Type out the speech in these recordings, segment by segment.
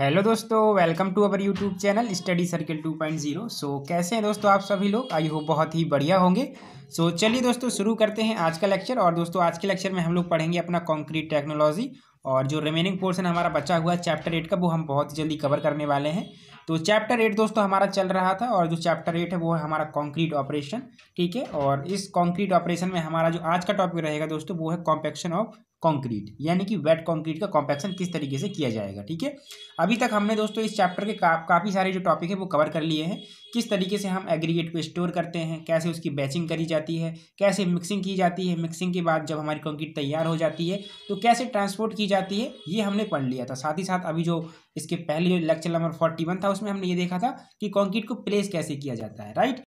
Hello दोस्तों welcome to our YouTube channel study circle 2.0 so कैसे हैं दोस्तों आप सभी लोग आई होप बहुत ही बढ़िया होंगे सो so, चलिए दोस्तों शुरू करते हैं आज का लेक्चर और दोस्तों आज के लेक्चर में हम लोग पढ़ेंगे अपना कंक्रीट टेक्नोलॉजी और जो रिमेनिंग पोर्सन हमारा बचा हुआ है चैप्टर एट का वो हम बहुत जल्दी कवर करने वाले हैं तो चैप्टर एट दोस्तों हमारा चल रहा था और जो चैप्टर एट है वो है हमारा कॉन्क्रीट ऑपरेशन ठीक है और इस कॉन्क्रीट ऑपरेशन में हमारा जो आज का टॉपिक रहेगा दोस्तों वो है कॉम्पेक्शन ऑफ कंक्रीट यानी कि वेट कंक्रीट का कॉम्पैक्शन किस तरीके से किया जाएगा ठीक है अभी तक हमने दोस्तों इस चैप्टर के का, काफ़ी सारे जो टॉपिक है वो कवर कर लिए हैं किस तरीके से हम एग्रीगेट को स्टोर करते हैं कैसे उसकी बैचिंग करी जाती है कैसे मिक्सिंग की जाती है मिक्सिंग के बाद जब हमारी कंक्रीट तैयार हो जाती है तो कैसे ट्रांसपोर्ट की जाती है ये हमने पढ़ लिया था साथ ही साथ अभी जो इसके पहले जो लेक्चर नंबर फोर्टी था उसमें हमने ये देखा था कि कॉन्क्रीट को प्लेस कैसे किया जाता है राइट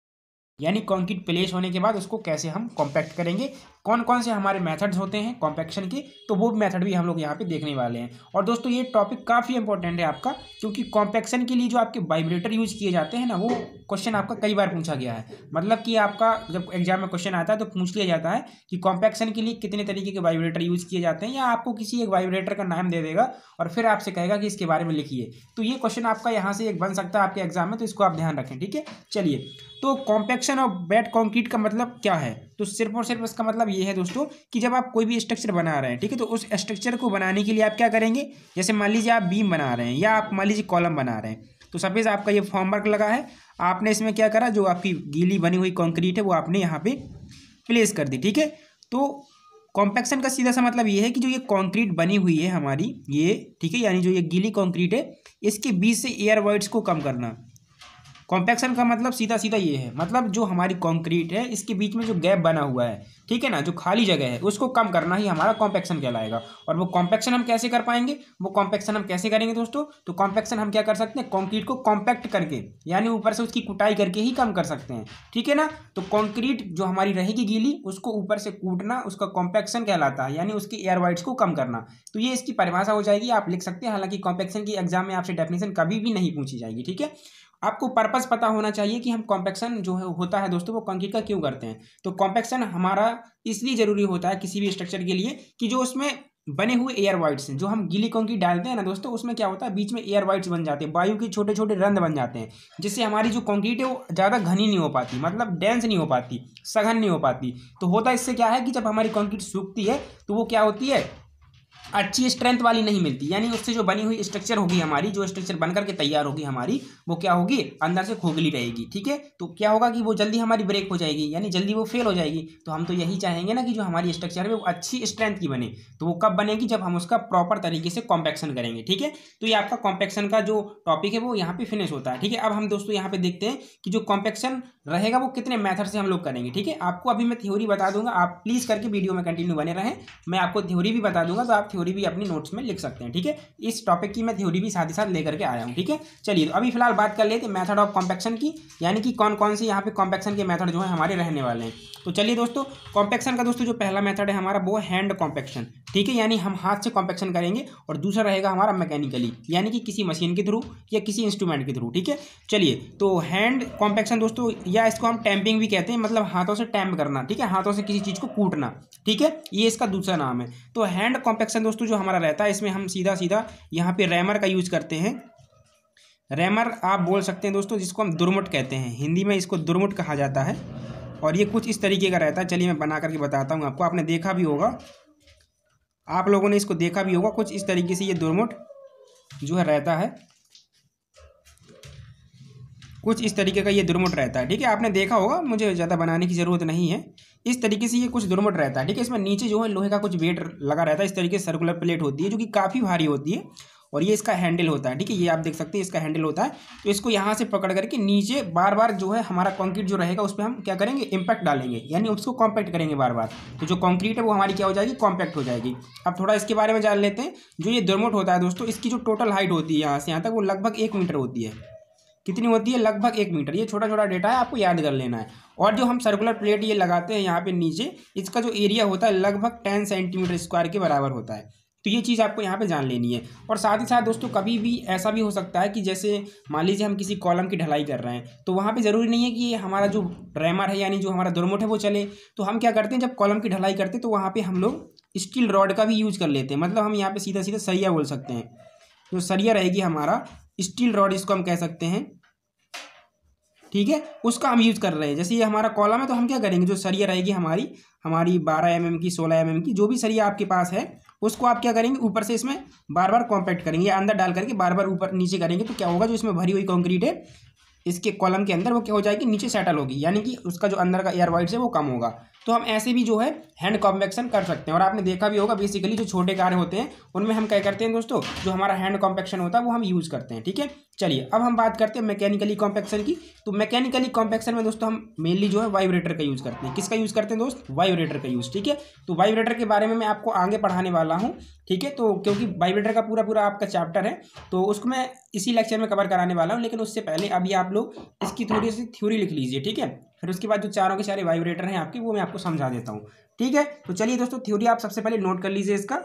यानी कॉन्क्रीट प्लेस होने के बाद उसको कैसे हम कॉम्पैक्ट करेंगे कौन कौन से हमारे मेथड्स होते हैं कॉम्पेक्शन के तो वो मेथड भी हम लोग यहाँ पे देखने वाले हैं और दोस्तों ये टॉपिक काफ़ी इंपॉर्टेंट है आपका क्योंकि कॉम्पेक्शन के लिए जो आपके वाइब्रेटर यूज किए जाते हैं ना वो क्वेश्चन आपका कई बार पूछा गया है मतलब कि आपका जब एग्जाम में क्वेश्चन आता है तो पूछ लिया जाता है कि कॉम्पेक्शन के लिए कितने तरीके के वाइब्रेटर यूज किए जाते हैं या आपको किसी एक वाइब्रेटर का नाम दे देगा और फिर आपसे कहेगा कि इसके बारे में लिखिए तो ये क्वेश्चन आपका यहाँ से एक बन सकता है आपके एग्जाम में तो इसको आप ध्यान रखें ठीक है चलिए तो कॉम्पेक्शन और बेड कॉन्क्रीट का मतलब क्या है तो सिर्फ और सिर्फ इसका मतलब ये है दोस्तों कि जब आप कोई भी स्ट्रक्चर बना रहे हैं ठीक है तो उस स्ट्रक्चर को बनाने के लिए आप क्या करेंगे जैसे मान लीजिए आप बीम बना रहे हैं या आप मान लीजिए कॉलम बना रहे हैं तो सफेज आपका ये फॉर्म वर्क लगा है आपने इसमें क्या करा जो आपकी गीली बनी हुई कॉन्क्रीट है वो आपने यहाँ पर प्लेस कर दी ठीक है तो कॉम्पैक्शन का सीधा सा मतलब ये है कि जो ये कंक्रीट बनी हुई है हमारी ये ठीक है यानी जो ये गीली कंक्रीट है इसके बीच से एयर वॉइड्स को कम करना कॉम्पैक्शन का मतलब सीधा सीधा ये है मतलब जो हमारी कॉन्क्रीट है इसके बीच में जो गैप बना हुआ है ठीक है ना जो खाली जगह है उसको कम करना ही हमारा कॉम्पैक्शन कहलाएगा और वो कॉम्पैक्शन हम कैसे कर पाएंगे वो कॉम्पैक्शन हम कैसे करेंगे दोस्तों तो कॉम्पैक्शन हम क्या कर सकते हैं कॉन्क्रीट को कॉम्पैक्ट करके यानी ऊपर से उसकी कुटाई करके ही कम कर सकते हैं ठीक है ना तो कॉन्क्रीट जो हमारी रहेगी गीली उसको ऊपर से कूटना उसका कॉम्पैक्शन कहलाता है यानी उसकी एयर को कम करना तो ये इसकी परिभाषा हो जाएगी आप लिख सकते हैं हालांकि कॉम्पैक्शन की एग्जाम में आपसे डेफिनेशन कभी भी नहीं पूछी जाएगी ठीक है आपको पर्पस पता होना चाहिए कि हम कॉम्पेक्शन जो है होता है दोस्तों वो कंक्रीट का क्यों करते हैं तो कॉम्पेक्शन हमारा इसलिए ज़रूरी होता है किसी भी स्ट्रक्चर के लिए कि जो उसमें बने हुए एयर वाइट्स हैं जो हम गीली कंक्रीट डालते हैं ना दोस्तों उसमें क्या होता है बीच में एयर वाइट्स बन जाते हैं वायु के छोटे छोटे रंध बन जाते हैं जिससे हमारी जो कंक्रीट है वो ज़्यादा घनी नहीं हो पाती मतलब डेंस नहीं हो पाती सघन नहीं हो पाती तो होता इससे क्या है कि जब हमारी कंक्रीट सूखती है तो वो क्या होती है अच्छी स्ट्रेंथ वाली नहीं मिलती यानी उससे जो बनी हुई स्ट्रक्चर होगी हमारी जो स्ट्रक्चर बनकर के तैयार होगी हमारी वो क्या होगी अंदर से खोखली रहेगी ठीक है तो क्या होगा कि वो जल्दी हमारी ब्रेक हो जाएगी यानी जल्दी वो फेल हो जाएगी तो हम तो यही चाहेंगे ना कि जो हमारी स्ट्रक्चर है वो अच्छी स्ट्रेंथ की बने तो वो कब बनेगी जब हम उसका प्रॉपर तरीके से कॉम्पैक्शन करेंगे ठीक है तो ये आपका कॉम्पैक्शन का जो टॉपिक है वो यहाँ पर फिनिश होता है ठीक है अब हम दोस्तों यहाँ पे देखते हैं कि जो कॉम्पैक्शन रहेगा वो कितने मैथड से हम लोग करेंगे ठीक है आपको अभी मैं थ्योरी बता दूंगा आप प्लीज़ करके वीडियो में कंटिन्यू बने रहें मैं आपको थ्योरी भी बता दूंगा तो आप थ्योरी भी अपनी नोट्स में लिख सकते हैं ठीक है इस टॉपिक की मैं थ्योरी भी साथ ही साथ लेकर के आया हूँ ठीक है चलिए तो अभी फिलहाल बात कर लेते हैं मैथड ऑफ कॉम्पेक्शन की यानी कि कौन कौन से यहाँ पे कॉम्पेक्शन के मैथड जो है हमारे रहने वाले हैं तो चलिए दोस्तों कॉम्पेक्शन का दोस्तों जो पहला मैथड है हमारा वो हैंड कॉम्पेक्शन ठीक है यानी हम हाथ से कॉम्पेक्शन करेंगे और दूसरा रहेगा हमारा मैकेनिकली यानी कि किसी मशीन के थ्रू या किसी इंस्ट्रूमेंट के थ्रू ठीक है चलिए तो हैंड कॉम्पेक्शन दोस्तों या इसको हम टैंपिंग भी कहते हैं मतलब हाथों से टैम्प करना ठीक है हाथों से किसी चीज़ को कूटना ठीक है ये इसका दूसरा नाम है तो हैंड कॉम्पेक्शन दोस्तों जो हमारा रहता है इसमें हम सीधा सीधा यहाँ पे रैमर का यूज करते हैं रैमर आप बोल सकते हैं दोस्तों जिसको हम दुरमुट कहते हैं हिंदी में इसको दुरमुट कहा जाता है और ये कुछ इस तरीके का रहता है चलिए मैं बना करके बताता हूँ आपको आपने देखा भी होगा आप लोगों ने इसको देखा भी होगा कुछ इस तरीके से ये दुर्मुट जो है रहता है कुछ इस तरीके का ये दुर्मुट रहता है ठीक है आपने देखा होगा मुझे ज़्यादा बनाने की ज़रूरत नहीं है इस तरीके से ये कुछ दुर्मट रहता है ठीक है इसमें नीचे जो है लोहे का कुछ वेट लगा रहता है इस तरीके से सर्कुलर प्लेट होती है जो कि काफ़ी भारी होती है और ये इसका हैंडल होता है ठीक है ये आप देख सकते हैं इसका हैंडल होता है तो इसको यहाँ से पकड़ करके नीचे बार बार जो है हमारा कंक्रीट जो रहेगा उस पर हम क्या करेंगे इम्पैक्ट डालेंगे यानी उसको कॉम्पैक्ट करेंगे बार बार तो जो कंक्रीट है वो हमारी क्या हो जाएगी कॉम्पैक्ट हो जाएगी अब थोड़ा इसके बारे में जान लेते हैं जो ये दुर्मोट होता है दोस्तों इसकी जो टोटल हाइट होती है यहाँ से यहाँ तक वो लगभग एक मीटर होती है कितनी होती है लगभग एक मीटर ये छोटा छोटा डेटा है आपको याद कर लेना है और जो हम सर्कुलर प्लेट ये लगाते हैं यहाँ पे नीचे इसका जो एरिया होता है लगभग टेन सेंटीमीटर स्क्वायर के बराबर होता है तो ये चीज़ आपको यहाँ पे जान लेनी है और साथ ही साथ दोस्तों कभी भी ऐसा भी हो सकता है कि जैसे मान लीजिए हम किसी कॉलम की ढलाई कर रहे हैं तो वहाँ पे ज़रूरी नहीं है कि हमारा जो ड्रैमर है यानी जो हमारा दुरमुठ है वो चले तो हम क्या करते हैं जब कॉलम की ढलाई करते हैं तो वहाँ पर हम लोग स्टील रॉड का भी यूज़ कर लेते हैं मतलब हम यहाँ पर सीधा सीधा सरिया बोल सकते हैं जो सरिया रहेगी हमारा स्टील रॉड इसको हम कह सकते हैं ठीक है उसका हम यूज़ कर रहे हैं जैसे ये हमारा कॉलम है तो हम क्या करेंगे जो सरिया रहेगी हमारी हमारी बारह एम की सोलह एम की जो भी सरिया आपके पास है उसको आप क्या करेंगे ऊपर से इसमें बार बार कॉम्पैक्ट करेंगे या अंदर डाल करके बार बार ऊपर नीचे करेंगे तो क्या होगा जो इसमें भरी हुई कॉन्क्रीट है इसके कॉलम के अंदर वो क्या हो जाएगी नीचे सेटल होगी यानी कि उसका जो अंदर का एयर वाइट है वो कम होगा तो हम ऐसे भी जो है हैंड कॉम्पेक्शन कर सकते हैं और आपने देखा भी होगा बेसिकली जो छोटे कार होते हैं उनमें हम क्या करते हैं दोस्तों जो हमारा हैंड कॉम्पेक्शन होता है वो हम यूज़ करते हैं ठीक है चलिए अब हम बात करते हैं मैकेनिकली कॉम्पेक्शन की तो मैकेनिकली कॉम्पेक्शन में दोस्तों हम मेनली जो है वाइब्रेटर का यूज़ करते हैं किसका यूज़ करते हैं दोस्त वाइब्रेटर का यूज़ ठीक है तो वाइब्रेटर के बारे में मैं आपको आगे पढ़ाने वाला हूँ ठीक है तो क्योंकि वाइब्रेटर का पूरा पूरा आपका चैप्टर है तो उसको मैं इसी लेक्चर में कवर कराने वाला हूँ लेकिन उससे पहले अभी आप लोग इसकी थोड़ी सी थ्योरी लिख लीजिए ठीक है फिर उसके बाद जो चारों के चारे वाइब्रेटर हैं आपके वो मैं आपको समझा देता हूँ ठीक है तो चलिए दोस्तों थ्योरी आप सबसे पहले नोट कर लीजिए इसका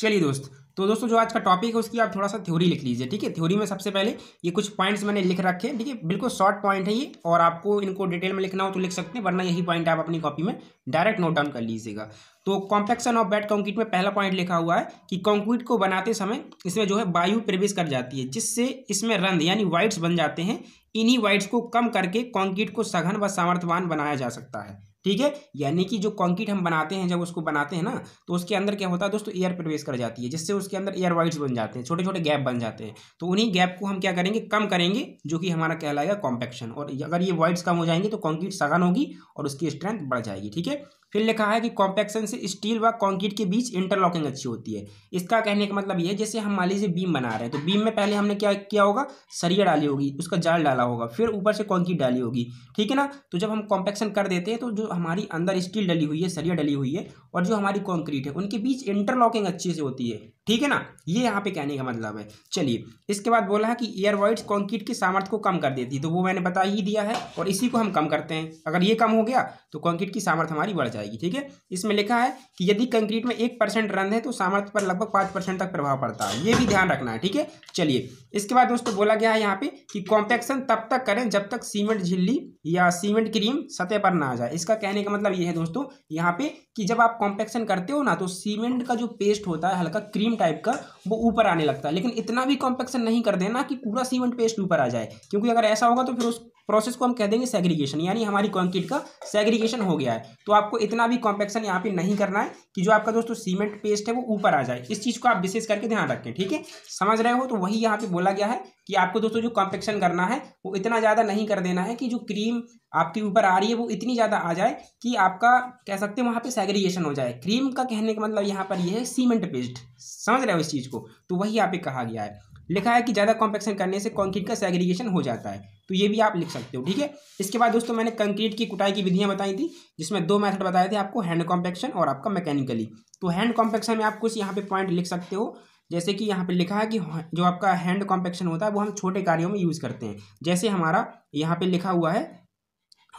चलिए दोस्त तो दोस्तों जो आज का टॉपिक है उसकी आप थोड़ा सा थ्योरी लिख लीजिए ठीक है थ्योरी में सबसे पहले ये कुछ पॉइंट्स मैंने लिख रखे हैं ठीक है बिल्कुल शॉर्ट पॉइंट है ये और आपको इनको डिटेल में लिखना हो तो लिख सकते हैं वरना यही पॉइंट आप अपनी कॉपी में डायरेक्ट नोट डाउन कर लीजिएगा तो कॉम्पेक्शन ऑफ बैट कॉन्क्रीट में पहला पॉइंट लिखा हुआ है कि कंक्रीट को बनाते समय इसमें जो है वायु प्रवेश कर जाती है जिससे इसमें रंध यानी वाइट्स बन जाते हैं इन्हीं वाइट्स को कम करके कॉन्क्रीट को सघन व सामर्थ्यवान बनाया जा सकता है ठीक है यानी कि जो कॉन्क्रीट हम बनाते हैं जब उसको बनाते हैं ना तो उसके अंदर क्या होता है दोस्तों एयर प्रवेश कर जाती है जिससे उसके अंदर एयर वाइड्स बन जाते हैं छोटे छोटे गैप बन जाते हैं तो उन्हीं गैप को हम क्या करेंगे कम करेंगे जो कि हमारा कहलाएगा कॉम्पैक्शन और अगर ये वाइड्स कम हो जाएंगे तो कॉन्क्रीट सघन होगी और उसकी स्ट्रेंथ बढ़ जाएगी ठीक है फिर लिखा है कि कॉम्पैक्शन से स्टील व कॉन्क्रीट के बीच इंटरलॉकिंग अच्छी होती है इसका कहने का मतलब ये जैसे हम मान लीजिए बीम बना रहे हैं तो बीम में पहले हमने क्या किया होगा सरिया डाली होगी उसका जाल डाला होगा फिर ऊपर से कॉन्क्रीट डाली होगी ठीक है ना तो जब हम कॉम्पैक्शन कर देते हैं तो जो हमारी अंदर स्टील डली हुई है सरिया डली हुई है और जो हमारी कॉन्क्रीट है उनके बीच इंटरलॉकिंग अच्छे से होती है ठीक है ना ये यहाँ पे कहने का मतलब है चलिए इसके बाद बोला है कि एयर वॉइड्स कॉन्क्रीट के सामर्थ्य को कम कर देती है तो वो मैंने बता ही दिया है और इसी को हम कम करते हैं अगर ये कम हो गया तो कॉन्क्रीट की सामर्थ्य हमारी बढ़ जाएगी ठीक है इसमें लिखा है कि यदि कंक्रीट में एक परसेंट रन है तो सामर्थ्य पर लगभग पाँच परसेंट तक प्रभाव पड़ता है ये भी ध्यान रखना है ठीक है चलिए इसके बाद दोस्तों बोला गया है यहाँ पे कि कॉम्पेक्शन तब तक करें जब तक सीमेंट झिल्ली या सीमेंट क्रीम सतह पर ना आ जाए इसका कहने का मतलब ये है दोस्तों यहाँ पे कि जब आप कॉम्पेक्शन करते हो ना तो सीमेंट का जो पेस्ट होता है हल्का क्रीम क्रीम टाइप का वो ऊपर आने लगता है लेकिन इतना भी कॉम्पेक्शन नहीं कर देना कि पूरा सीमेंट पेस्ट ऊपर आ जाए क्योंकि अगर ऐसा होगा तो फिर उस प्रोसेस को हम कह देंगे सेग्रीगेशन यानी हमारी कॉन्क्रीट का सेग्रीगेशन हो गया है तो आपको इतना भी कॉम्पेक्शन यहाँ पे नहीं करना है कि जो आपका दोस्तों सीमेंट पेस्ट है वो ऊपर आ जाए इस चीज़ को आप विशेष करके ध्यान रखें ठीक है समझ रहे हो तो वही यहाँ पे बोला गया है कि आपको दोस्तों जो कॉम्पेक्शन करना है वो इतना ज़्यादा नहीं कर देना है कि जो क्रीम आपके ऊपर आ रही है वो इतनी ज़्यादा आ जाए कि आपका कह सकते हैं वहाँ पर सेग्रीगेशन हो जाए क्रीम का कहने का मतलब यहाँ पर यह है सीमेंट पेस्ट समझ रहे हो इस चीज़ को तो वही यहाँ पे कहा गया है लिखा है कि ज़्यादा कॉम्पेक्शन करने से कंक्रीट का सेग्रीगेशन हो जाता है तो ये भी आप लिख सकते हो ठीक है इसके बाद दोस्तों मैंने कंक्रीट की कुटाई की विधियाँ बताई थी जिसमें दो मैथड बताए थे आपको हैंड कॉम्पेक्शन और आपका मैकेनिकली तो हैंड कॉम्पेक्शन में आप कुछ यहाँ पे पॉइंट लिख सकते हो जैसे कि यहाँ पे लिखा है कि जो आपका हैंड कॉम्पेक्शन होता है वो हम छोटे कार्यों में यूज़ करते हैं जैसे हमारा यहाँ पे लिखा हुआ है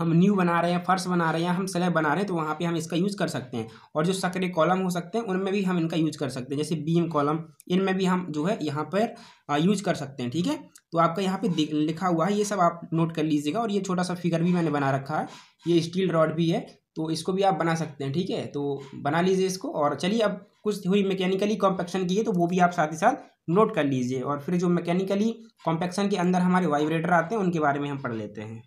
हम न्यू बना रहे हैं फर्श बना रहे हैं हम स्लैब बना रहे हैं तो वहाँ पे हम इसका यूज़ कर सकते हैं और जो सकरे कॉलम हो सकते हैं उनमें भी हम इनका यूज कर सकते हैं जैसे बीम कॉलम इनमें भी हम जो है यहाँ पर यूज कर सकते हैं ठीक है तो आपका यहाँ पे लिखा हुआ है ये सब आप नोट कर लीजिएगा और ये छोटा सा फिगर भी मैंने बना रखा है ये स्टील रॉड भी है तो इसको भी आप बना सकते हैं ठीक है तो बना लीजिए इसको और चलिए अब कुछ हुई मैकेनिकली कॉम्पेक्शन की है तो वो भी आप साथ ही साथ नोट कर लीजिए और फिर जो मैकेनिकली कॉम्पेक्शन के अंदर हमारे वाइब्रेटर आते हैं उनके बारे में हम पढ़ लेते हैं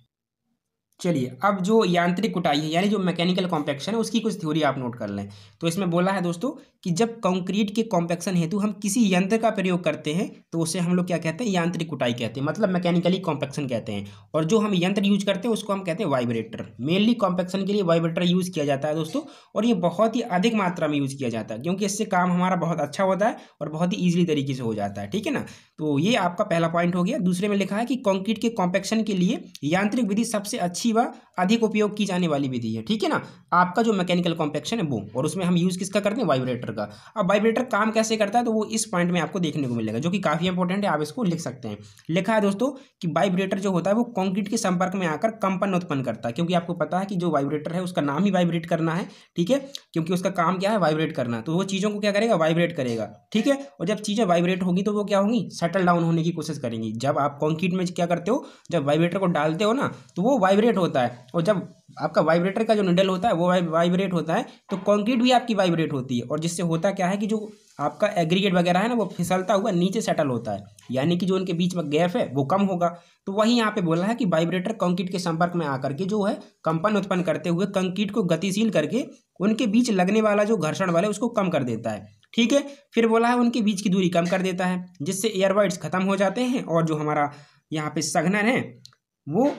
चलिए अब जो यांत्रिक कुटाई है यानी जो मैकेनिकल कॉम्पेक्शन है उसकी कुछ थ्योरी आप नोट कर लें तो इसमें बोला है दोस्तों कि जब कंक्रीट के कॉम्पेक्शन हेतु हम किसी यंत्र का प्रयोग करते हैं तो उसे हम लोग क्या कहते हैं यांत्रिक कुटाई कहते हैं मतलब मैकेनिकली कॉम्पेक्शन कहते हैं और जो हम यंत्र यूज करते हैं उसको हम कहते हैं वाइब्रेटर मेनली कॉम्पेक्शन के लिए वाइब्रेटर यूज़ किया जाता है दोस्तों और ये बहुत ही अधिक मात्रा में यूज़ किया जाता है क्योंकि इससे काम हमारा बहुत अच्छा होता है और बहुत ही ईजिली तरीके से हो जाता है ठीक है ना तो ये आपका पहला पॉइंट हो गया दूसरे में लिखा है कि कॉन्क्रीट के कॉम्पेक्शन के लिए यांत्रिक विधि सबसे अच्छी अच्छी व अधिक उपयोग की जाने वाली विधि है ठीक है ना आपका जो मैकेनिकल कॉम्पेक्शन है वो और उसमें हम यूज़ किसका करते हैं वाइब्रेटर का अब वाइब्रेटर काम कैसे करता है तो वो इस पॉइंट में आपको देखने को मिलेगा जो कि काफ़ी इंपॉर्टेंट है आप इसको लिख सकते हैं लिखा है दोस्तों कि वाइब्रेटर जो होता है वो कॉन्क्रीट के संपर्क में आकर कंपन उत्पन्न करता है क्योंकि आपको पता है कि जो वाइब्रेटर है उसका नाम ही वाइब्रेट करना है ठीक है क्योंकि उसका काम क्या है वाइब्रेट करना तो वो चीज़ों को क्या करेगा वाइब्रेट करेगा ठीक है और जब चीज़ें वाइब्रेट होगी तो वो क्या होंगी सेटल डाउन होने की कोशिश करेंगी जब आप कॉन्क्रीट में क्या करते हो जब वाइब्रेटर को डालते हो ना तो वो वाइब्रेट वाइब्रेट होता है और जब आपका वाइब्रेटर का जो निडल होता है वो वाइब्रेट होता है तो कंक्रीट भी आपकी वाइब्रेट होती है और जिससे होता क्या है कि जो आपका एग्रीगेट वगैरह है ना वो फिसलता हुआ नीचे सेटल होता है यानी कि जो उनके बीच में गैप है वो कम होगा तो वही यहाँ पे बोला है कि वाइब्रेटर कंक्रीट के संपर्क में आकर के जो है कंपन उत्पन्न करते हुए कंक्रीट को गतिशील करके उनके बीच लगने वाला जो घर्षण वाला है उसको कम कर देता है ठीक है फिर बोला है उनके बीच की दूरी कम कर देता है जिससे एयरवाइड्स खत्म हो जाते हैं और जो हमारा यहाँ पे सघनर है वो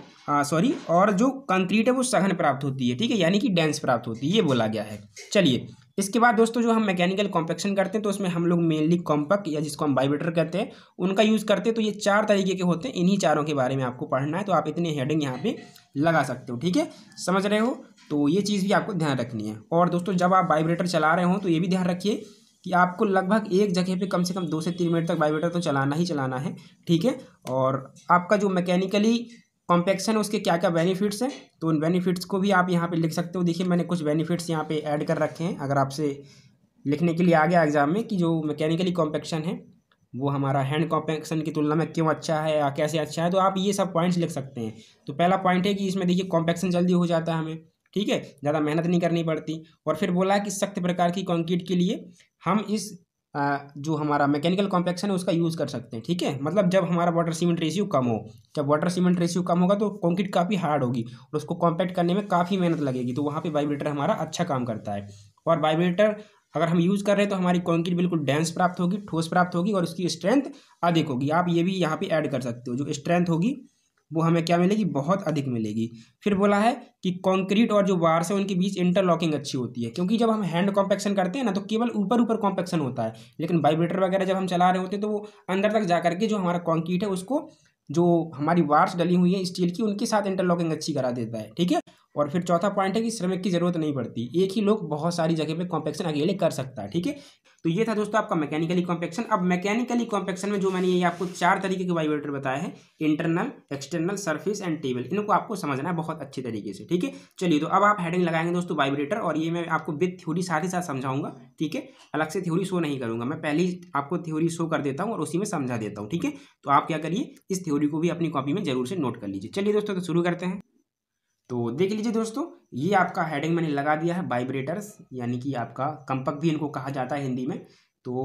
सॉरी और जो कंक्रीट है वो सघन प्राप्त होती है ठीक है यानी कि डेंस प्राप्त होती है ये बोला गया है चलिए इसके बाद दोस्तों जो हम मैकेनिकल कॉम्पेक्शन करते हैं तो उसमें हम लोग मेनली कॉम्पक या जिसको हम बाइबेटर कहते हैं उनका यूज़ करते हैं तो ये चार तरीके के होते हैं इन्हीं चारों के बारे में आपको पढ़ना है तो आप इतने हेडिंग यहाँ पे लगा सकते हो ठीक है समझ रहे हो तो ये चीज़ भी आपको ध्यान रखनी है और दोस्तों जब आप बाइब्रेटर चला रहे हो तो ये भी ध्यान रखिए कि आपको लगभग एक जगह पर कम से कम दो से तीन मिनट तक बाइब्रेटर तो चलाना ही चलाना है ठीक है और आपका जो मैकेनिकली कॉम्पेक्शन उसके क्या क्या बेनिफिट्स हैं तो उन बेनिफिट्स को भी आप यहाँ पे लिख सकते हो देखिए मैंने कुछ बेनिफिट्स यहाँ पे ऐड कर रखे हैं अगर आपसे लिखने के लिए आ गया एग्ज़ाम में कि जो मैकेनिकली कॉम्पेक्शन है वो हमारा हैंड कॉम्पेक्शन की तुलना में क्यों अच्छा है या कैसे अच्छा है तो आप ये सब पॉइंट्स लिख सकते हैं तो पहला पॉइंट है कि इसमें देखिए कॉम्पेक्शन जल्दी हो जाता है हमें ठीक है ज़्यादा मेहनत नहीं करनी पड़ती और फिर बोला कि सख्त प्रकार की कॉन्क्रीट के लिए हम इस जो हमारा मैकेनिकल कॉम्प्लेक्शन है उसका यूज़ कर सकते हैं ठीक है मतलब जब हमारा वाटर सीमेंट रेशियो कम हो जब वाटर सीमेंट रेशियो कम होगा तो कॉन्क्रीट काफ़ी हार्ड होगी और उसको कॉम्पैक्ट करने में काफ़ी मेहनत लगेगी तो वहाँ पर वाइब्रेटर हमारा अच्छा काम करता है और वाइब्रेटर अगर हम यूज़ कर रहे हैं तो हमारी कॉन्क्रीट बिल्कुल डेंस प्राप्त होगी ठोस प्राप्त होगी और उसकी स्ट्रेंथ अधिक होगी आप ये भी यहाँ पर ऐड कर सकते हो जो स्ट्रेंथ होगी वो हमें क्या मिलेगी बहुत अधिक मिलेगी फिर बोला है कि कंक्रीट और जो वार्स है उनके बीच इंटरलॉकिंग अच्छी होती है क्योंकि जब हम हैंड कॉम्पेक्शन करते हैं ना तो केवल ऊपर ऊपर कॉम्पेक्शन होता है लेकिन वाइब्रेटर वगैरह जब हम चला रहे होते हैं तो वो अंदर तक जा करके जो हमारा कॉन्क्रीट है उसको जो हमारी वार्स डली हुई है स्टील की उनके साथ इंटरलॉकिंग अच्छी करा देता है ठीक है और फिर चौथा पॉइंट है कि श्रमिक की ज़रूरत नहीं पड़ती एक ही लोग बहुत सारी जगह पे कॉम्पेक्शन अकेले कर सकता है ठीक है तो ये था दोस्तों आपका मैकेनिकली कॉम्पेक्शन अब मैकेनिकली कॉम्पेक्शन में जो मैंने ये आपको चार तरीके के वाइब्रेटर बताए हैं internal external surface and table इनको आपको समझना है बहुत अच्छे तरीके से ठीक है चलिए तो अब आप हेडिंग लगाएंगे दोस्तों वाइब्रेटर और ये मैं आपको विद थ्योरी साथ ही साथ समझाऊंगा ठीक है अलग से थ्योरी शो नहीं करूंगा मैं पहले ही आपको थ्योरी शो कर देता हूँ और उसी में समझा देता हूँ ठीक है तो आप क्या करिए इस थ्योरी को भी अपनी कॉपी में जरूर से नोट कर लीजिए चलिए दोस्तों तो शुरू करते हैं तो देख लीजिए दोस्तों ये आपका हेडिंग मैंने लगा दिया है वाइब्रेटर्स यानी कि आपका कंपक भी इनको कहा जाता है हिंदी में तो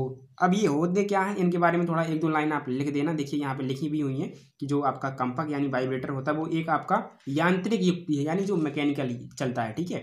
अब ये होते क्या है इनके बारे में थोड़ा एक दो लाइन आप लिख देना देखिए यहाँ पे लिखी भी हुई है कि जो आपका कंपक यानी वाइब्रेटर होता है वो एक आपका यांत्रिक युक्ति है यानी जो मैकेनिकल चलता है ठीक है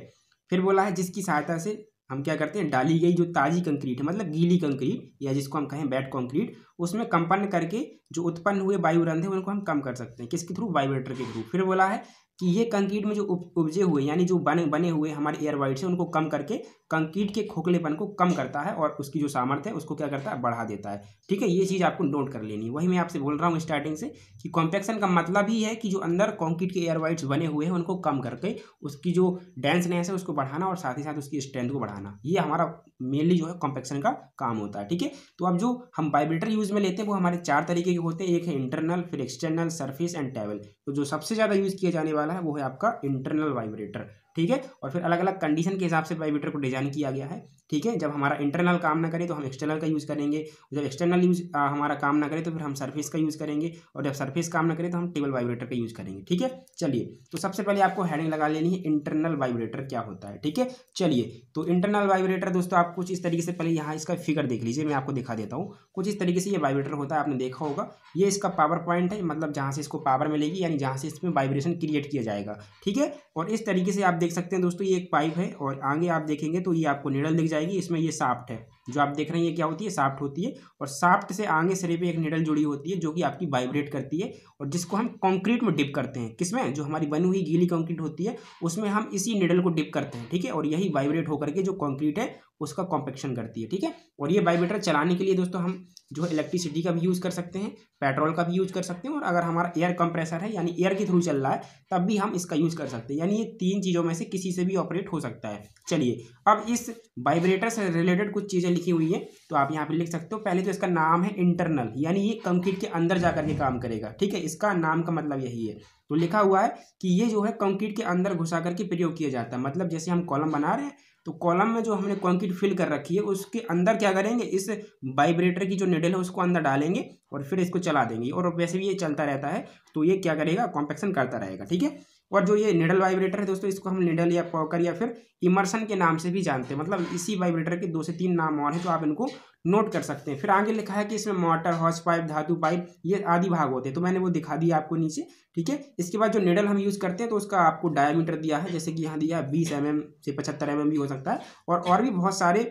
फिर बोला है जिसकी सहायता से हम क्या करते हैं डाली गई जो ताज़ी कंक्रीट है मतलब गीली कंक्रीट या जिसको हम कहें बैड कंक्रीट उसमें कंपन करके जो उत्पन्न हुए वायु रंध है उनको हम कम कर सकते हैं किसके थ्रू वाइब्रेटर के थ्रू फिर बोला है कि ये कंक्रीट में जो उपजे हुए यानी जो बने बने हुए हमारे एयर वाइड्स हैं उनको कम करके कंक्रीट के खोखलेपन को कम करता है और उसकी जो सामर्थ्य है उसको क्या करता है बढ़ा देता है ठीक है ये चीज़ आपको नोट कर लेनी है वही मैं आपसे बोल रहा हूँ स्टार्टिंग से कि कॉम्पेक्शन का मतलब ही है कि जो अंदर कॉन्क्रीट के एयर वाइड्स बने हुए हैं उनको कम करके उसकी जो डेंसनेस है उसको बढ़ाना और साथ ही साथ उसकी स्ट्रेंथ को बढ़ाना ये हमारा मेनली जो है कॉम्पेक्शन का काम होता है ठीक है तो अब जो हम वाइब्रेटर यूज़ यूज़ में लेते हैं वो हमारे चार तरीके के होते हैं एक है इंटरनल फिर एक्सटर्नल सरफेस एंड टेबल तो जो सबसे ज़्यादा यूज़ किया जाने वाला है वो है आपका इंटरनल वाइब्रेटर ठीक है और फिर अलग अलग कंडीशन के हिसाब से वाइब्रेटर को डिज़ाइन किया गया है ठीक है जब हमारा इंटरनल काम ना करे तो हम एक्सटर्नल का यूज़ करेंगे जब एक्सटर्नल यूज हमारा काम ना करे तो फिर हम सर्फेस का यूज़ करेंगे और जब सर्फेस काम ना करे तो हम टेबल वाइब्रेटर का यूज़ करेंगे ठीक है चलिए तो सबसे पहले आपको हैडिंग लगा लेनी है इंटरनल वाइब्रेटर क्या होता है ठीक है चलिए तो इंटरनल वाइब्रेटर दोस्तों आप कुछ इस तरीके से पहले यहाँ इसका फिगर देख लीजिए मैं आपको दिखा देता हूँ कुछ इस तरीके से ये वाइब्रेटर होता है आपने देखा होगा ये इसका पावर पॉइंट है मतलब जहाँ से इसको पावर मिलेगी यानी जहाँ से इसमें वाइब्रेशन क्रिएट किया जाएगा ठीक है और इस तरीके से आप देख सकते हैं दोस्तों ये एक पाइप है और आगे आप देखेंगे तो ये आपको निडल दिख जाएगी इसमें ये साफ्ट है जो आप देख रहे हैं ये क्या होती है साफ्ट होती है और साफ्ट से आगे सिरे पे एक निडल जुड़ी होती है जो कि आपकी वाइब्रेट करती है और जिसको हम कंक्रीट में डिप करते हैं किसमें जो हमारी बनी हुई गीली कंक्रीट होती है उसमें हम इसी निडल को डिप करते हैं ठीक है और यही वाइब्रेट होकर के जो कंक्रीट है उसका कॉम्पेक्शन करती है ठीक है और ये वाइब्रेटर चलाने के लिए दोस्तों हम जो है इलेक्ट्रिसिटी का भी यूज़ कर सकते हैं पेट्रोल का भी यूज़ कर सकते हैं और अगर हमारा एयर कंप्रेसर है यानी एयर के थ्रू चल रहा है तब भी हम इसका यूज़ कर सकते हैं यानी ये तीन चीज़ों में से किसी से भी ऑपरेट हो सकता है चलिए अब इस वाइब्रेटर से रिलेटेड कुछ चीज़ें लिखी हुई हैं तो आप यहाँ पर लिख सकते हो पहले तो इसका नाम है इंटरनल यानी ये कंक्रीट के अंदर जा के काम करेगा ठीक है इसका नाम का मतलब यही है तो लिखा हुआ है कि ये जो है कंक्रीट के अंदर घुसा करके प्रयोग किया जाता है मतलब जैसे हम कॉलम बना रहे हैं तो कॉलम में जो हमने कॉन्क्रीट फिल कर रखी है उसके अंदर क्या करेंगे इस वाइब्रेटर की जो निडल है उसको अंदर डालेंगे और फिर इसको चला देंगे और वैसे भी ये चलता रहता है तो ये क्या करेगा कॉम्पेक्शन करता रहेगा ठीक है और जो ये निडल वाइब्रेटर है दोस्तों इसको हम निडल या पॉकर या फिर इमर्सन के नाम से भी जानते हैं मतलब इसी वाइब्रेटर के दो से तीन नाम और हैं तो आप इनको नोट कर सकते हैं फिर आगे लिखा है कि इसमें मोटर हॉर्स पाइप धातु पाइप ये आदि भाग होते हैं तो मैंने वो दिखा दिया आपको नीचे ठीक है इसके बाद जो निडल हम यूज़ करते हैं तो उसका आपको डायमीटर दिया है जैसे कि यहाँ दिया है बीस एम mm से पचहत्तर एम mm भी हो सकता है और और भी बहुत सारे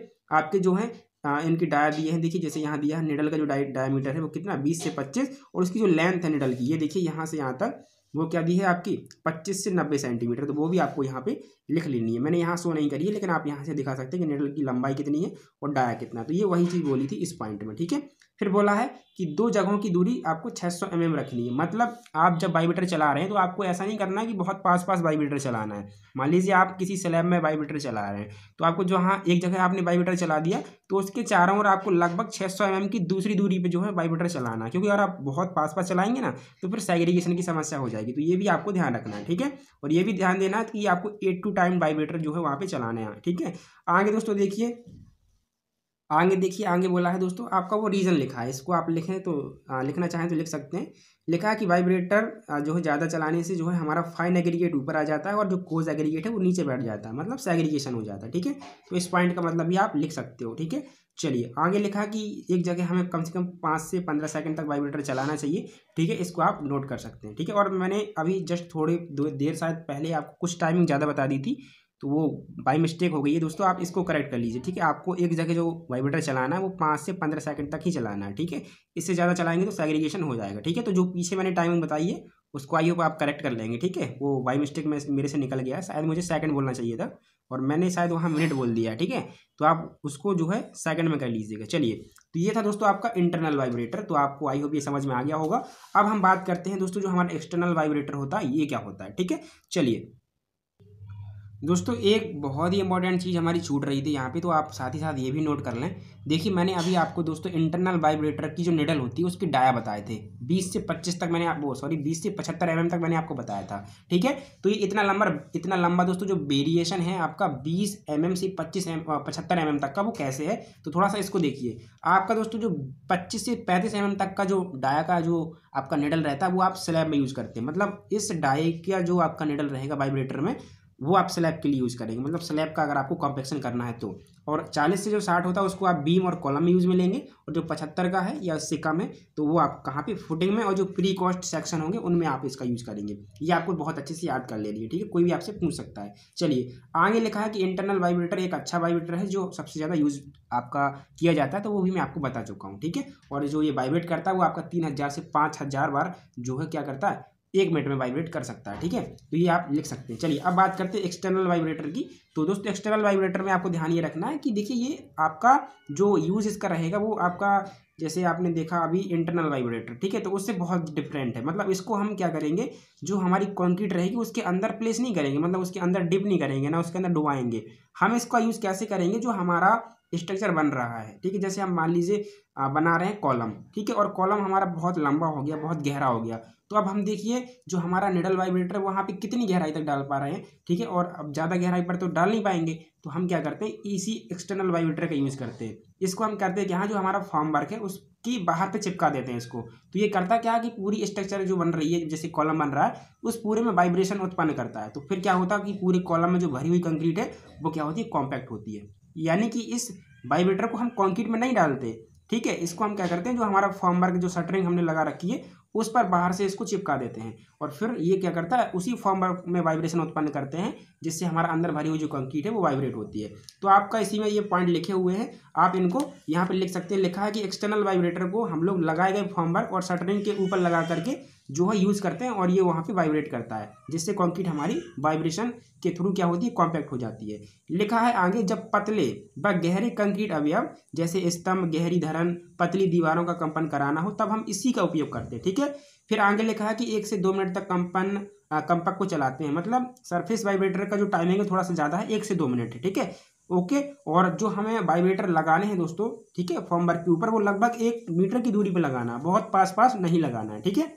आपके जो हैं इनकी डाया दिए हैं देखिए जैसे यहाँ दिया है निडल का जो डाय डायमीटर है वो कितना बीस से पच्चीस और उसकी जो लेंथ है निडल की ये देखिए यहाँ से यहाँ तक वो क्या दी है आपकी पच्चीस से नब्बे सेंटीमीटर तो वो भी आपको यहाँ पे लिख लेनी है मैंने यहाँ शो नहीं करी है लेकिन आप यहाँ से दिखा सकते हैं कि नेटल की लंबाई कितनी है और डाया कितना तो ये वही चीज़ बोली थी इस पॉइंट में ठीक है फिर बोला है कि दो जगहों की दूरी आपको 600 सौ mm रखनी है मतलब आप जब बाईमीटर चला रहे हैं तो आपको ऐसा नहीं करना है कि बहुत पास पास बाईमीटर चलाना है मान लीजिए आप किसी स्लैब में बाईमीटर चला रहे हैं तो आपको जो हाँ एक जगह आपने बाईमीटर चला दिया तो उसके चारों ओर आपको लगभग 600 सौ mm की दूसरी दूरी पर जो है बाईमीटर चलाना है क्योंकि अगर आप बहुत पास पास चलाएंगे ना तो फिर सेग्रीगेशन की समस्या हो जाएगी तो ये भी आपको ध्यान रखना है ठीक है और ये भी ध्यान देना है कि आपको एट टू टाइम बाईमीटर जो है वहाँ पर चलाना है ठीक है आगे दोस्तों देखिए आगे देखिए आगे बोला है दोस्तों आपका वो रीज़न लिखा है इसको आप लिखें तो आ, लिखना चाहें तो लिख सकते हैं लिखा है कि वाइब्रेटर जो है ज़्यादा चलाने से जो है हमारा फाइन एग्रीगेट ऊपर आ जाता है और जो कोज एग्रीगेट है वो नीचे बैठ जाता है मतलब सेग्रीगेशन हो जाता है ठीक है तो इस पॉइंट का मतलब भी आप लिख सकते हो ठीक है चलिए आगे लिखा कि एक जगह हमें कम से कम पाँच से पंद्रह सेकंड तक वाइब्रेटर चलाना चाहिए ठीक है इसको आप नोट कर सकते हैं ठीक है और मैंने अभी जस्ट थोड़ी देर शायद पहले आपको कुछ टाइमिंग ज़्यादा बता दी थी तो वो बाई मिस्टेक हो गई है दोस्तों आप इसको करेक्ट कर लीजिए ठीक है आपको एक जगह जो वाइब्रेटर चलाना है वो पाँच से पंद्रह सेकंड तक ही चलाना है ठीक है इससे ज़्यादा चलाएंगे तो सेग्रीगेशन हो जाएगा ठीक है तो जो पीछे मैंने टाइमिंग बताई है उसको आई होप आप करेक्ट कर लेंगे ठीक है वो बाई मिस्टेक में मेरे से निकल गया है शायद मुझे सेकंड बोलना चाहिए था और मैंने शायद वहाँ मिनट बोल दिया है ठीक है तो आप उसको जो है सेकंड में कर लीजिएगा चलिए तो ये था दोस्तों आपका इंटरनल वाइब्रेटर तो आपको आई होप ये समझ में आ गया होगा अब हम बात करते हैं दोस्तों जो हमारा एक्सटर्नल वाइब्रेटर होता है ये क्या होता है ठीक है चलिए दोस्तों एक बहुत ही इंपॉर्टेंट चीज़ हमारी छूट रही थी यहाँ पे तो आप साथ ही साथ ये भी नोट कर लें देखिए मैंने अभी आपको दोस्तों इंटरनल वाइब्रेटर की जो निडल होती है उसकी डाया बताए थे 20 से 25 तक मैंने आपको सॉरी 20 से 75 एम mm तक मैंने आपको बताया था ठीक है तो ये इतना लंबा इतना लंबा दोस्तों जो वेरिएशन है आपका बीस एम mm से पच्चीस एम mm, पचहत्तर एम तक का वो कैसे है तो थोड़ा सा इसको देखिए आपका दोस्तों जो पच्चीस से पैंतीस एम तक का जो डाया का जो आपका निडल रहता है वो आप स्लैब में यूज़ करते हैं मतलब इस डाए का जो आपका निडल रहेगा वाइब्रेटर में वो आप स्लैब के लिए यूज़ करेंगे मतलब स्लैब का अगर आपको कॉम्पेक्शन करना है तो और 40 से जो 60 होता है उसको आप बीम और कॉलम में यूज़ में लेंगे और जो 75 का है या उससे कम है तो वो आप कहाँ पे फुटिंग में और जो प्री कॉस्ट सेक्शन होंगे उनमें आप इसका यूज़ करेंगे ये आपको बहुत अच्छे से याद कर ले रही है ठीक है कोई भी आपसे पूछ सकता है चलिए आगे लिखा है कि इंटरनल वाइब्रेटर एक अच्छा वाइब्रेटर है जो सबसे ज़्यादा यूज़ आपका किया जाता है तो वो भी मैं आपको बता चुका हूँ ठीक है और जो ये वाइब्रेट करता है वो आपका तीन से पाँच बार जो है क्या करता है एक मिनट में वाइब्रेट कर सकता है ठीक है तो ये आप लिख सकते हैं चलिए अब बात करते हैं एक्सटर्नल वाइब्रेटर की तो दोस्तों एक्सटर्नल वाइब्रेटर में आपको ध्यान ये रखना है कि देखिए ये आपका जो यूज़ इसका रहेगा वो आपका जैसे आपने देखा अभी इंटरनल वाइब्रेटर ठीक है तो उससे बहुत डिफरेंट है मतलब इसको हम क्या करेंगे जो हमारी कॉन्क्रीट रहेगी उसके अंदर प्लेस नहीं करेंगे मतलब उसके अंदर डिप नहीं करेंगे ना उसके अंदर डुबाएंगे हम इसका यूज़ कैसे करेंगे जो हमारा स्ट्रक्चर बन रहा है ठीक है जैसे हम मान लीजिए बना रहे हैं कॉलम ठीक है और कॉलम हमारा बहुत लंबा हो गया बहुत गहरा हो गया तो अब हम देखिए जो हमारा निडल वाइब्रेटर वहाँ पे कितनी गहराई तक डाल पा रहे हैं ठीक है और अब ज़्यादा गहराई पर तो डाल नहीं पाएंगे तो हम क्या करते हैं इसी एक्सटर्नल वाइब्रेटर का यूज़ करते हैं इसको हम करते हैं कि हाँ जो हमारा फॉर्म वर्क है उसकी बाहर पे चिपका देते हैं इसको तो ये करता क्या है कि पूरी स्ट्रक्चर जो बन रही है जैसे कॉलम बन रहा है उस पूरे में वाइब्रेशन उत्पन्न करता है तो फिर क्या होता है कि पूरे कॉलम में जो भरी हुई कंक्रीट है वो क्या होती है कॉम्पैक्ट होती है यानी कि इस वाइब्रेटर को हम कॉन्क्रीट में नहीं डालते ठीक है इसको हम क्या करते हैं जो हमारा फॉर्म वर्क जो शटरिंग हमने लगा रखी है उस पर बाहर से इसको चिपका देते हैं और फिर ये क्या करता है उसी फॉर्म में वाइब्रेशन उत्पन्न करते हैं जिससे हमारा अंदर भरी हुई जो कंक्रीट है वो वाइब्रेट होती है तो आपका इसी में ये पॉइंट लिखे हुए हैं आप इनको यहाँ पर लिख सकते हैं लिखा है कि एक्सटर्नल वाइब्रेटर को हम लोग लगाए गए फॉर्म वर्क और शटरिंग के ऊपर लगा करके जो है यूज़ करते हैं और ये वहाँ पे वाइब्रेट करता है जिससे कंक्रीट हमारी वाइब्रेशन के थ्रू क्या होती है कॉम्पैक्ट हो जाती है लिखा है आगे जब पतले व गहरे कंक्रीट अवयव जैसे स्तंभ गहरी धरन पतली दीवारों का कंपन कराना हो तब हम इसी का उपयोग करते हैं ठीक है फिर आगे लिखा है कि एक से दो मिनट तक कंपन कंपक को चलाते हैं मतलब सरफेस वाइब्रेटर का जो टाइमिंग है थोड़ा सा ज़्यादा है एक से दो मिनट है ठीक है ओके और जो हमें वाइब्रेटर लगाने हैं दोस्तों ठीक है फॉर्म वर्क के ऊपर वो लगभग एक मीटर की दूरी पर लगाना बहुत पास पास नहीं लगाना है ठीक है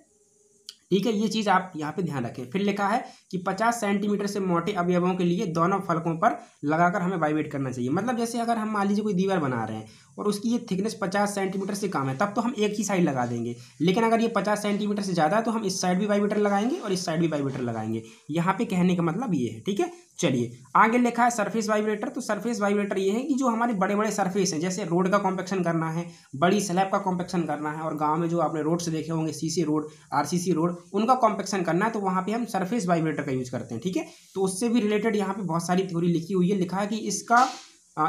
ठीक है ये चीज़ आप यहाँ पे ध्यान रखें फिर लिखा है कि 50 सेंटीमीटर से मोटे अवयवों के लिए दोनों फलकों पर लगाकर हमें वाइब्रेट करना चाहिए मतलब जैसे अगर हम मान लीजिए कोई दीवार बना रहे हैं और उसकी ये थिकनेस 50 सेंटीमीटर से कम है तब तो हम एक ही साइड लगा देंगे लेकिन अगर ये 50 सेंटीमीटर से ज़्यादा है तो हम इस साइड भी वाइब्रेटर लगाएंगे और इस साइड भी वाइब्रेटर लगाएंगे यहाँ पे कहने का मतलब ये है ठीक है चलिए आगे लिखा है सरफेस वाइब्रेटर तो सरफेस वाइब्रेटर ये है कि जो हमारे बड़े बड़े सरफेस हैं जैसे रोड का कॉम्पेक्शन करना है बड़ी स्लैब का कॉम्पेक्शन करना है और गांव में जो आपने से देखे होंगे सीसी रोड आरसीसी रोड उनका कॉम्पेक्शन करना है तो वहाँ पे हम सरफेस वाइब्रेटर का यूज़ करते हैं ठीक है तो उससे भी रिलेटेड यहाँ पर बहुत सारी थ्योरी लिखी हुई है लिखा है कि इसका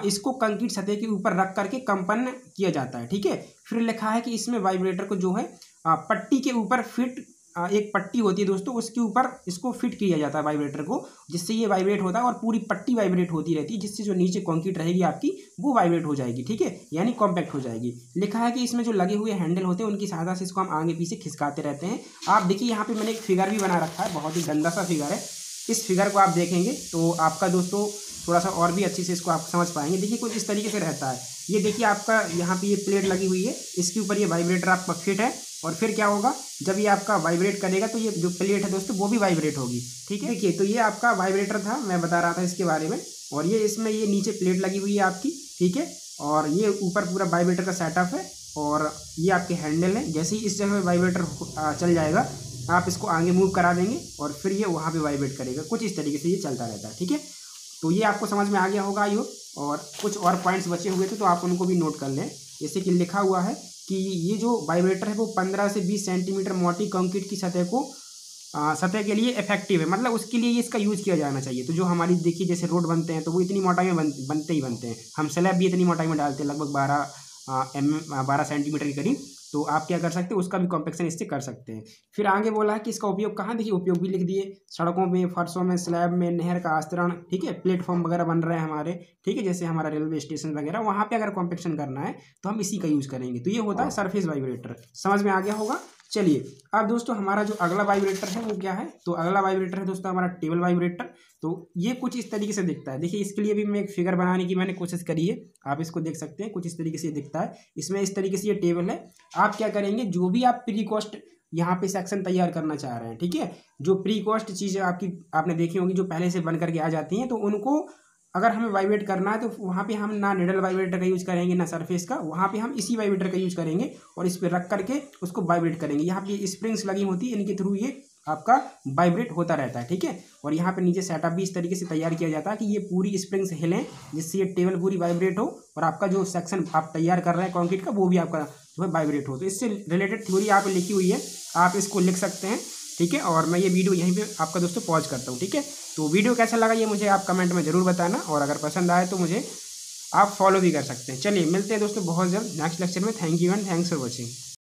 इसको कंक्रीट सतह के ऊपर रख करके कंपन किया जाता है ठीक है फिर लिखा है कि इसमें वाइब्रेटर को जो है पट्टी के ऊपर फिट एक पट्टी होती है दोस्तों उसके ऊपर इसको फिट किया जाता है वाइब्रेटर को जिससे ये वाइब्रेट होता है और पूरी पट्टी वाइब्रेट होती रहती है जिससे जो नीचे कॉन्क्रीट रहेगी आपकी वो वाइब्रेट हो जाएगी ठीक है यानी कॉम्पैक्ट हो जाएगी लिखा है कि इसमें जो लगे हुए हैंडल होते हैं उनकी सहायता से इसको हम आगे पीछे खिसकाते रहते हैं आप देखिए यहाँ पर मैंने एक फिगर भी बना रखा है बहुत ही गंदा सा फिगर है इस फिगर को आप देखेंगे तो आपका दोस्तों थोड़ा सा और भी अच्छे से इसको आप समझ पाएंगे देखिए कुछ इस तरीके से रहता है ये देखिए आपका यहाँ पे ये प्लेट लगी हुई है इसके ऊपर ये वाइब्रेटर आपका फिट है और फिर क्या होगा जब ये आपका वाइब्रेट करेगा तो ये जो प्लेट है दोस्तों वो भी वाइब्रेट होगी ठीक है देखिए तो ये आपका वाइब्रेटर था मैं बता रहा था इसके बारे में और ये इसमें ये नीचे प्लेट लगी हुई है आपकी ठीक है और ये ऊपर पूरा वाइब्रेटर का सेटअप है और ये आपके हैंडल है जैसे ही इस जगह वाइब्रेटर चल जाएगा आप इसको आगे मूव करा देंगे और फिर ये वहाँ पर वाइब्रेट करेगा कुछ इस तरीके से ये चलता रहता है ठीक है तो ये आपको समझ में आ गया होगा आई और कुछ और पॉइंट्स बचे हुए थे तो आप उनको भी नोट कर लें जैसे कि लिखा हुआ है कि ये जो वाइब्रेटर है वो पंद्रह से बीस सेंटीमीटर मोटी कंक्रीट की सतह को सतह के लिए इफेक्टिव है मतलब उसके लिए इसका यूज़ किया जाना चाहिए तो जो हमारी देखिए जैसे रोड बनते हैं तो वो इतनी मोटाई में बन, बनते ही बनते हैं हम स्लैब भी इतनी मोटाई में डालते हैं लगभग बारह एम बारह सेंटीमीटर के करीब तो आप क्या कर सकते हैं उसका भी कॉम्पेक्शन इससे कर सकते हैं फिर आगे बोला है कि इसका उपयोग कहाँ देखिए उपयोग भी लिख दिए सड़कों में फर्शों में स्लैब में नहर का आस्तरण ठीक है प्लेटफॉर्म वगैरह बन रहे हैं हमारे ठीक है जैसे हमारा रेलवे स्टेशन वगैरह वहाँ पर अगर कॉम्पेक्शन करना है तो हम इसी का यूज़ करेंगे तो ये होता है सरफेस हाँ। वाइब्रेटर समझ में आ गया होगा चलिए अब दोस्तों हमारा जो अगला वाइब्रेटर है वो क्या है तो अगला वाइब्रेटर है दोस्तों हमारा टेबल वाइब्रेटर तो ये कुछ इस तरीके से दिखता है देखिए इसके लिए भी मैं एक फिगर बनाने की मैंने कोशिश करी है आप इसको देख सकते हैं कुछ इस तरीके से दिखता है इसमें इस तरीके से ये टेबल है आप क्या करेंगे जो भी आप प्री कॉस्ट यहाँ पे सेक्शन तैयार करना चाह रहे हैं ठीक है जो प्री कॉस्ट चीज़ें आपकी आपने देखी होंगी जो पहले से बन करके आ जाती हैं तो उनको अगर हमें वाइब्रेट करना है तो वहाँ पे हम ना निडल वाइब्रेटर का यूज़ करेंगे ना सरफेस का वहाँ पे हम इसी वाइब्रेटर का यूज़ करेंगे और इस पर रख करके उसको वाइब्रेट करेंगे यहाँ पे स्प्रिंग्स लगी होती है इनके थ्रू ये आपका वाइब्रेट होता रहता है ठीक है और यहाँ पे नीचे सेटअप भी इस तरीके से तैयार किया जाता है कि ये पूरी स्प्रिंग्स हिलें जिससे ये टेबल पूरी वाइब्रेट हो और आपका जो सेक्शन आप तैयार कर रहे हैं कॉन्क्रीट का वो भी आपका जो है वाइब्रेट हो तो इससे रिलेटेड थ्योरी यहाँ लिखी हुई है आप इसको लिख सकते हैं ठीक है और मैं ये वीडियो यहीं पे आपका दोस्तों पॉज करता हूँ ठीक है तो वीडियो कैसा लगा ये मुझे आप कमेंट में ज़रूर बताना और अगर पसंद आए तो मुझे आप फॉलो भी कर सकते हैं चलिए मिलते हैं दोस्तों बहुत जल्द नेक्स्ट लेक्चर में thank you and thanks for watching